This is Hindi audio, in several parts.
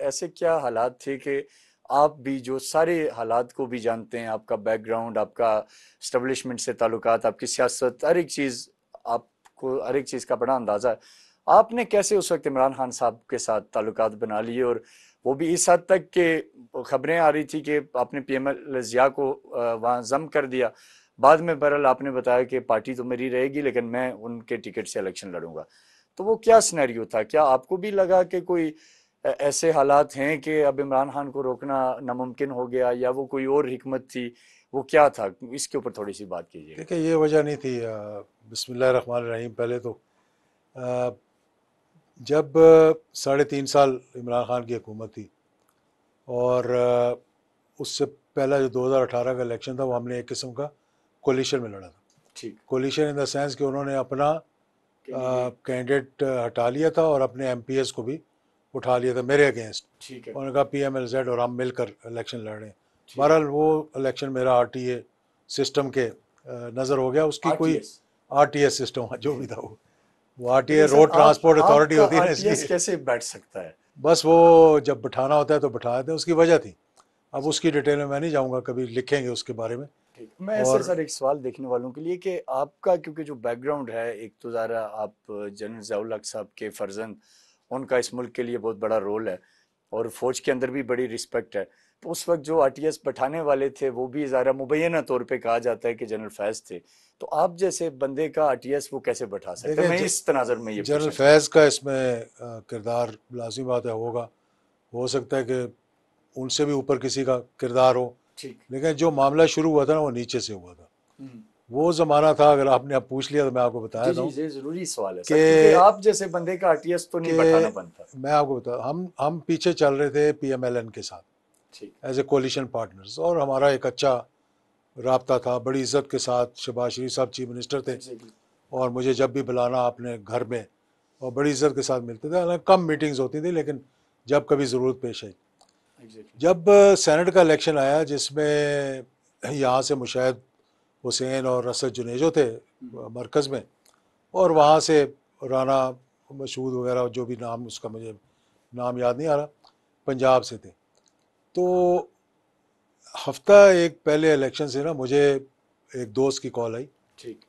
ऐसे क्या हालात थे कि आप भी जो सारे हालात को भी जानते हैं आपका बैकग्राउंड आपका स्टबलिशमेंट से ताल्लुकात आपकी सियासत हर एक चीज़ आपको हर एक चीज़ का बड़ा अंदाज़ा है आपने कैसे उस वक्त इमरान खान साहब के साथ ताल्लुकात बना लिए और वो भी इस हद तक के खबरें आ रही थी कि आपने पी एम एल जिया को वहाँ जम कर दिया बाद में बहरल आपने बताया कि पार्टी तो मेरी रहेगी लेकिन मैं उनके टिकट से इलेक्शन लड़ूंगा तो वो क्या स्नैरियो था क्या आपको भी लगा कि कोई ऐसे हालात हैं कि अब इमरान खान को रोकना नामुमकिन हो गया या वो कोई और हमत थी वो क्या था इसके ऊपर थोड़ी सी बात कीजिए देखिए ये वजह नहीं थी बसमिल्लर रहीम पहले तो आ, जब साढ़े तीन साल इमरान खान की हुकूमत थी और आ, उससे पहला जो 2018 का इलेक्शन था वो हमने एक किस्म का कोलिशन में लड़ा था ठीक कोलिशन इन द सेंस कि उन्होंने अपना कैंडिडेट हटा लिया था और अपने एम को भी उठा लिया था मेरे अगेंस्ट उन्होंने कहा पी एम एल जेड और हम मिलकर इलेक्शन लड़ें बहरहाल वो इलेक्शन मेरा आर टी ए सिस्टम के नज़र हो गया उसकी कोई आर टी ए सिस्टम जो भी था वो वो R T A road transport authority होती है ना इसलिए कैसे बैठ सकता है बस वो जब बिठाना होता है तो बिठा देते हैं उसकी वजह थी अब उसकी डिटेल में मैं नहीं जाऊँगा कभी लिखेंगे उसके बारे में मैं और... ऐसे सर एक सवाल देखने वालों के लिए कि आपका क्योंकि जो बैकग्राउंड है एक तो ज़ारा आप जनरल जयाउल साहब के फर्जंद उनका इस मुल्क के लिए बहुत बड़ा रोल है और फ़ौज के अंदर भी बड़ी रिस्पेक्ट है तो उस वक्त जो आर टी एस बैठाने वाले थे वो भी ज़ारा मुबैना तौर पे कहा जाता है कि जनरल फैज़ थे तो आप जैसे बंदे का आर टी एस वो कैसे बैठा सकते हैं इस तनाजर में ये जनरल फैज़ का इसमें किरदार लाजिम बात है होगा हो सकता है कि उनसे भी ऊपर किसी का किरदार हो ठीक लेकिन जो मामला शुरू हुआ था ना वो नीचे से हुआ था हम्म। वो ज़माना था अगर आपने आप पूछ लिया तो मैं आपको बताया जी, जी, ज़रूरी सवाल है कि आप जैसे बंदे का आरटीएस तो नहीं बताना बनता मैं आपको बता हम हम पीछे चल रहे थे पीएमएलएन के साथ एज ए कोलिशन पार्टनर्स और हमारा एक अच्छा रबता था बड़ी इज्जत के साथ शहबाज शरीफ साहब चीफ मिनिस्टर थे और मुझे जब भी बुलाना आपने घर में और बड़ी इज्जत के साथ मिलते थे हालांकि कम मीटिंग्स होती थी लेकिन जब कभी ज़रूरत पेश आई जब सेनेट का इलेक्शन आया जिसमें यहाँ से मुशाह हुसैन और रसद जुनेजो थे हम्म। मरकज़ में और वहाँ से राना मशहूद वगैरह जो भी नाम उसका मुझे नाम याद नहीं आ रहा पंजाब से थे तो हफ्ता एक पहले इलेक्शन से ना मुझे एक दोस्त की कॉल आई ठीक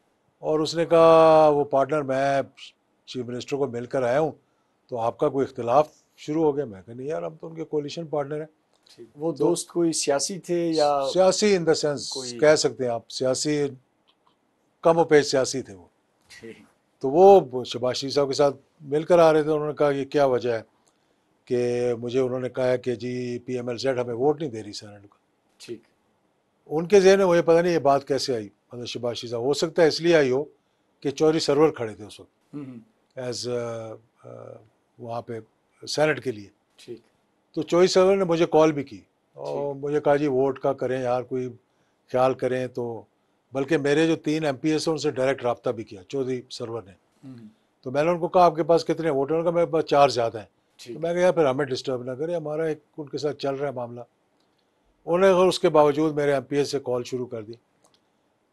और उसने कहा वो पार्टनर मैं चीफ मिनिस्टर को मिलकर आया हूँ तो आपका कोई इख्तलाफ शुरू हो गया मैं कह नहीं यार हम तो उनके कोलिशन पार्टनर हैं वो तो दोस्त कोई सियासी थे या सियासी इन द सेंस कह सकते हैं आप सियासी कम पेश सियासी थे वो तो वो शबाशी साहब के साथ मिलकर आ रहे थे उन्होंने कहा ये क्या वजह है कि मुझे उन्होंने कहा कि ji P M L Z हमें वोट नहीं दे रही सर ठीक उनके जहन में मुझे पता नहीं ये बात कैसे आई मतलब शबाशी साहब हो सकता है इसलिए आई हो कि चौरी सर्वर खड़े थे उस वक्त एज हम्म, हम्म। वहाँ पे सैनेट के लिए ठीक तो चोई सर्वर ने मुझे कॉल भी की और मुझे कहा जी वोट का करें यार कोई ख्याल करें तो बल्कि मेरे जो तीन एम पी एस उनसे डायरेक्ट रबता भी किया चौधरी सर्वर ने हम्म। तो मैंने उनको कहा आपके पास कितने वोट हैं उनका मेरे पास चार ज़्यादा हैं तो मैं कहा फिर हमें डिस्टर्ब ना करें हमारा एक उनके साथ चल रहा है मामला उन्होंने अगर उसके बावजूद मेरे एम से कॉल शुरू कर दी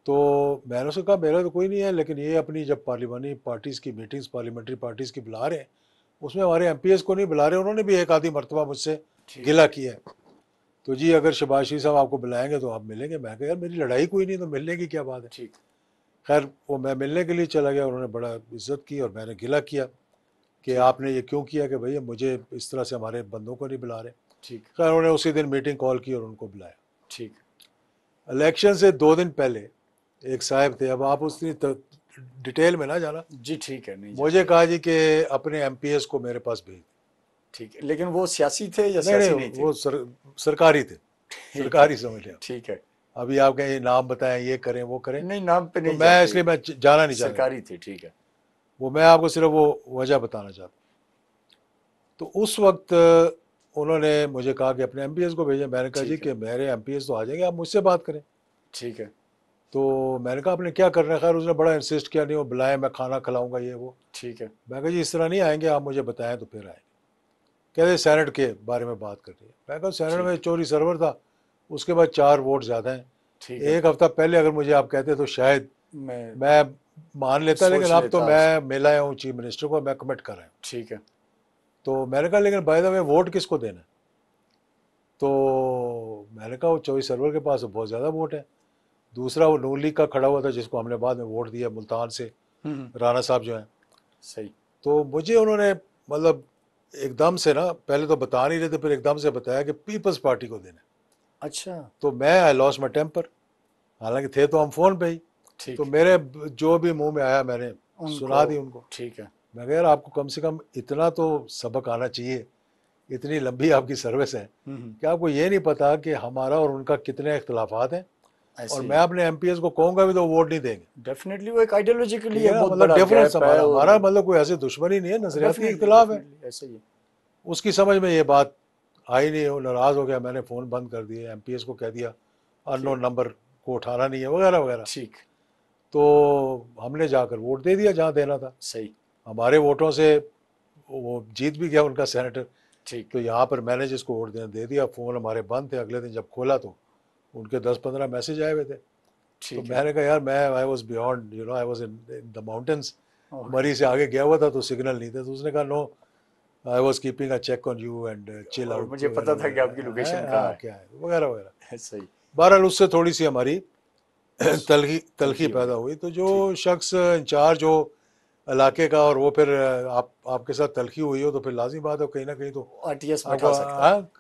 तो मैंने उसको कहा मेरा तो कोई नहीं है लेकिन ये अपनी जब पार्लिमानी पार्टीज़ की मीटिंग्स पार्लियामेंट्री पार्टीज़ की बुला रहे हैं उसमें हमारे एम को नहीं बुला रहे उन्होंने भी एक आधी मरतबा मुझसे गिला किया है तो जी अगर शबाशी साहब आपको बुलाएंगे तो आप मिलेंगे मैं कह यार मेरी लड़ाई कोई नहीं तो मिलने की क्या बात है ठीक खैर वो मैं मिलने के लिए चला गया उन्होंने बड़ा इज्जत की और मैंने गिला किया कि आपने ये क्यों किया कि भैया मुझे इस तरह से हमारे बंदों को नहीं बुला रहे ठीक खैर उन्होंने उसी दिन मीटिंग कॉल की और उनको बुलाया ठीक इलेक्शन से दो दिन पहले एक साहब थे अब आप उसकी डिटेल में ना जाना जी ठीक है नहीं मुझे कहा जी कि अपने एम को मेरे पास भेज ठीक है लेकिन वो सियासी थे या नहीं, नहीं, नहीं थे? वो सर, सरकारी थे सरकारी समझ लिया ठीक है अभी आप कहें नाम बताएं ये करें वो करें नहीं नाम पे तो नहीं तो मैं इसलिए मैं जाना नहीं चाहता सरकारी थे ठीक है वो मैं आपको सिर्फ वो वजह बताना चाहता तो उस वक्त उन्होंने मुझे कहा कि अपने एम को भेजें मैंने कहा जी कि मेरे एम तो आ जाएंगे आप मुझसे बात करें ठीक है तो मैंने कहा आपने क्या करना है खैर उसने बड़ा इंसिस्ट किया नहीं वो बुलाए मैं खाना खिलाऊंगा ये वो ठीक है मैं कहा जी इस तरह नहीं आएंगे आप मुझे बताएं तो फिर आएंगे कहते सैनट के बारे में बात कर रही है मैं कहा सैनट में चोरी सर्वर था उसके बाद चार वोट ज़्यादा हैं एक हफ्ता पहले अगर मुझे आप कहते तो शायद मैं मैं मान लेता लेकिन अब तो मैं मिला हूँ चीफ मिनिस्टर को मैं कमिट कर रहा हूँ ठीक है तो मैंने कहा लेकिन बाय द वे वोट किसको देना है तो मैंने कहा वो चौबीस सर्वर के पास बहुत ज़्यादा वोट है दूसरा वो नून लीग का खड़ा हुआ था जिसको हमने बाद में वोट दिया मुल्तान से हम्म, हम्म। राना साहब जो हैं सही तो मुझे उन्होंने मतलब एकदम से ना पहले तो बता नहीं रहे थे फिर एकदम से बताया कि पीपल्स पार्टी को देना अच्छा तो मैं आई लॉस माई टेम्पर हालांकि थे तो हम फोन पे ही तो मेरे जो भी मुंह में आया मैंने सुना दी उनको ठीक है मैं कह आपको कम से कम इतना तो सबक आना चाहिए इतनी लंबी आपकी सर्विस है हम्म, कि आपको ये नहीं पता कि हमारा और उनका कितने अख्तिलाफ हैं और मैं अपने एमपीएस को कहूंगा भी तो वोट नहीं देंगे डेफिनेटली वो एक आइडियोलॉजिकली मतलब है मतलब डिफरेंस हमारा हमारा मतलब कोई ऐसी दुश्मनी नहीं है के खिलाफ है ऐसे ही उसकी समझ में ये बात आई नहीं हो नाराज़ हो गया मैंने फ़ोन बंद कर दिया एम को कह दिया अननोन नंबर को उठाना नहीं है वगैरह वगैरह ठीक तो हमने जाकर वोट दे दिया जहाँ देना था सही हमारे वोटों से वो जीत भी गया उनका सेनेटर ठीक तो यहाँ पर मैंने जिसको वोट दे दिया फ़ोन हमारे बंद थे अगले दिन जब खोला तो उनके दस पंद्रह मैसेज आए हुए थे तो मैंने कहा यार मैं I was beyond you know I was in in the mountains Murree से आगे गया हुआ था तो सिग्नल नहीं थे तो उसने कहा no I was keeping a check on you and chill out मुझे पता था कि आपकी लोकेशन कहाँ है क्या है वगैरह वगैरह सही बहरहाल उससे थोड़ी सी हमारी तलखी तलखी पैदा हुई तो जो शख्स इंचार्ज हो इलाके का और वो फिर uh, आप आपके साथ तलखी हुई हो तो फिर लाजमी बात हो कहीं ना कहीं तो आरटीएस हाँ,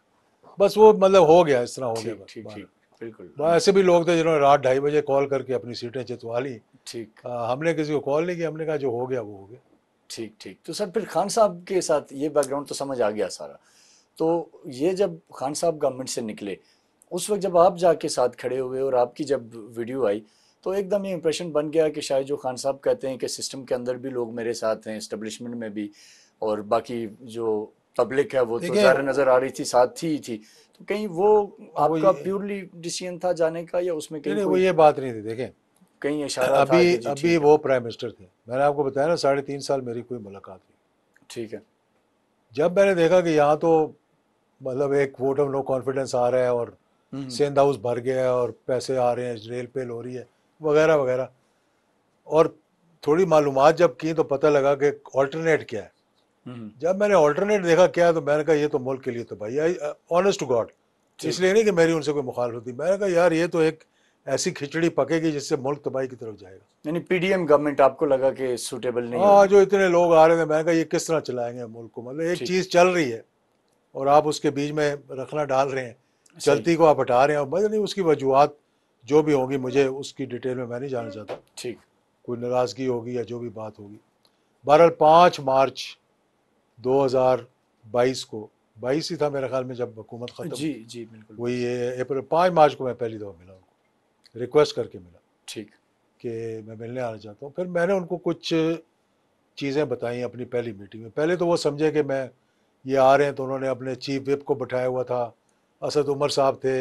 बस वो मतलब हो गया इस तरह हो गया ठीक ठीक बिल्कुल हाँ, ऐसे भी लोग थे जिन्होंने रात ढाई बजे कॉल करके अपनी सीटें जितवा ली ठीक हाँ, हमने किसी को कॉल नहीं किया हमने कहा जो हो गया वो हो गया ठीक ठीक तो सर फिर खान साहब के साथ ये बैकग्राउंड तो समझ आ गया सारा तो ये जब खान साहब गवर्नमेंट से निकले उस वक्त जब आप जाके साथ खड़े हुए और आपकी जब वीडियो आई तो एकदम ये इंप्रेशन बन गया कि शायद जो खान साहब कहते हैं कि सिस्टम के अंदर भी लोग मेरे साथ हैं इस्टबलिशमेंट में भी और बाकी जो पब्लिक है वो तो ज़ाहिर नज़र आ रही थी साथ थी ही थी तो कहीं वो आपका प्योरली डिसीजन था जाने का या उसमें कहीं वो ये बात नहीं थी देखें कहीं इशारा अभी अभी वो प्राइम मिनिस्टर थे मैंने आपको बताया ना साढ़े तीन साल मेरी कोई मुलाकात नहीं ठीक है जब मैंने देखा कि यहाँ तो मतलब एक वोट ऑफ नो कॉन्फिडेंस आ रहा है और सेंध हम्म, हाउस हम्म। भर गया है और पैसे आ रहे हैं रेल पेल हो रही है वगैरह वगैरह और थोड़ी मालूम जब की तो पता लगा कि ऑल्टरनेट क्या है हम्म। जब मैंने ऑल्टरनेट देखा क्या तो मैंने कहा ये तो मुल्क के लिए तो भाई आई ऑनेस्ट टू गॉड इसलिए नहीं कि मेरी उनसे कोई मुखालफ होती मैंने कहा यार ये तो एक ऐसी खिचड़ी पकेगी जिससे मुल्क तबाही की तरफ जाएगा यानी पीडीएम गवर्नमेंट आपको लगा कि सुटेबल नहीं हाँ जो इतने लोग आ रहे थे मैंने कहा ये किस तरह चलाएंगे मुल्क को मतलब एक चीज़ चल रही है और आप उसके बीच में रखना डाल रहे हैं चलती को आप हटा रहे हैं मतलब नहीं उसकी वजूहत जो भी होगी मुझे उसकी डिटेल में मैं नहीं जाना चाहता ठीक कोई नाराज़गी होगी या जो भी बात होगी बहरहाल पाँच मार्च दो हज़ार बाईस को बाईस ही था मेरे ख्याल में जब हुकूमत खत्म जी जी बिल्कुल वही अप्रैल पाँच मार्च को मैं पहली दफ़ा मिला उनको रिक्वेस्ट करके मिला ठीक कि मैं मिलने आना चाहता हूँ फिर मैंने उनको कुछ चीज़ें बताई अपनी पहली मीटिंग में पहले तो वो समझे कि मैं ये आ रहे हैं तो उन्होंने अपने चीफ विप को बैठाया हुआ था असद उमर साहब थे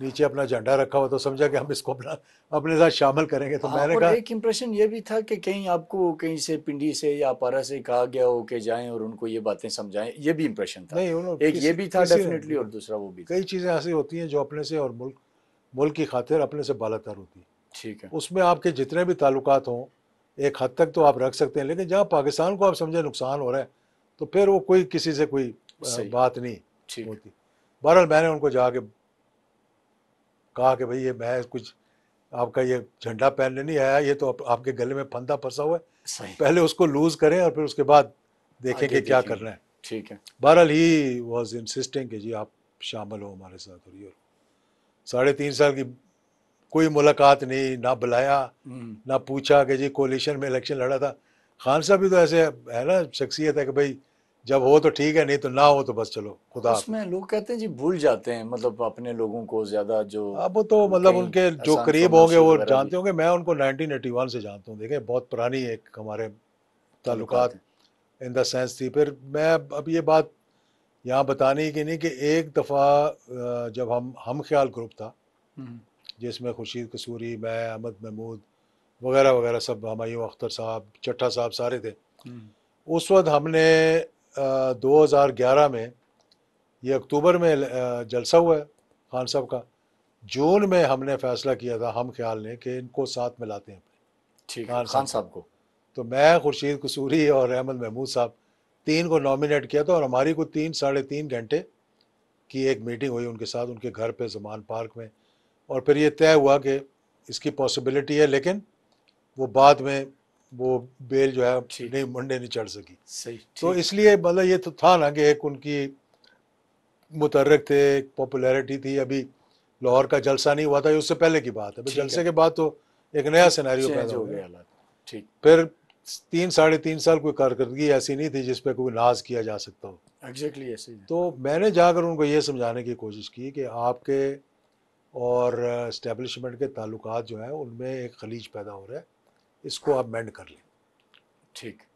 नीचे अपना झंडा रखा हुआ तो समझा कि हम इसको अपना अपने साथ शामिल करेंगे तो हाँ, मैंने कहा एक इम्प्रेशन ये भी था कि कहीं आपको कहीं से पिंडी से या पारा से कहा गया हो के जाएं और उनको ये बातें समझाएं ये भी इम्प्रेशन था नहीं एक ये भी था डेफिनेटली और दूसरा वो भी कई चीज़ें ऐसी होती हैं जो अपने से और मुल्क मुल्क की खातिर अपने से बालातर होती है ठीक है उसमें आपके जितने भी ताल्लुक हों एक हद तक तो आप रख सकते हैं लेकिन जहाँ पाकिस्तान को आप समझे नुकसान हो रहा है तो फिर वो कोई किसी से कोई बात नहीं होती बहरहाल मैंने उनको जाके कहा कि भाई ये मैं कुछ आपका ये झंडा पहनने नहीं आया ये तो आप, आपके गले में फंदा फंसा हुआ है पहले उसको लूज करें और फिर उसके बाद देखें कि क्या करना है ठीक है बहरहाल ही वॉज इंसिस्टिंग कि जी आप शामिल हो हमारे साथ और ये साढ़े तीन साल की कोई मुलाकात नहीं ना बुलाया हम्म। ना पूछा कि जी कोलिशन में इलेक्शन लड़ा था खान साहब भी तो ऐसे है ना शख्सियत है कि भाई जब हो तो ठीक है नहीं तो ना हो तो बस चलो खुदा उसमें लोग कहते हैं जी भूल जाते हैं मतलब अपने लोगों को ज्यादा जो अब हाँ, तो मतलब उनके जो करीब होंगे वो जानते होंगे मैं उनको 1981 से जानता हूँ देखे बहुत पुरानी एक हमारे ताल्लुकात इन द सेंस थी फिर मैं अब ये बात यहाँ बताने की नहीं कि एक दफ़ा जब हम हम ख्याल ग्रुप था हम्म। जिसमें खुर्शीद कसूरी मैं अहमद महमूद वगैरह वगैरह सब हमायूं अख्तर साहब चट्ठा साहब सारे थे हम्म। उस वक्त हमने दो हज़ार ग्यारह में ये अक्टूबर में जलसा हुआ है खान साहब का जून में हमने फैसला किया था हम ख्याल ने कि इनको साथ में लाते हैं ठीक खान साहब साहब को तो मैं खुर्शीद कसूरी और अहमद महमूद साहब तीन को नॉमिनेट किया था और हमारी को तीन साढ़े तीन घंटे की एक मीटिंग हुई उनके साथ उनके घर पे जमान पार्क में और फिर ये तय हुआ कि इसकी पॉसिबिलिटी है लेकिन वो बाद में वो बेल जो है नहीं मंडे नहीं चढ़ सकी सही तो इसलिए मतलब ये तो था ना कि एक उनकी मुतरक थे एक पॉपुलैरिटी थी अभी लाहौर का जलसा नहीं हुआ था उससे पहले की बात है जलसे के बाद तो एक नया सिनेरियो पैदा हो गया ठीक फिर तीन साढ़े तीन साल कोई कारकर्दगी ऐसी नहीं थी जिसपे कोई नाज किया जा सकता हो एग्जैक्टली ऐसे तो मैंने जाकर उनको ये समझाने की कोशिश की कि आपके और इस्टेब्लिशमेंट के ताल्लुक जो हैं उनमें एक खलीज पैदा हो रहा है इसको आप बैंड कर लें ठीक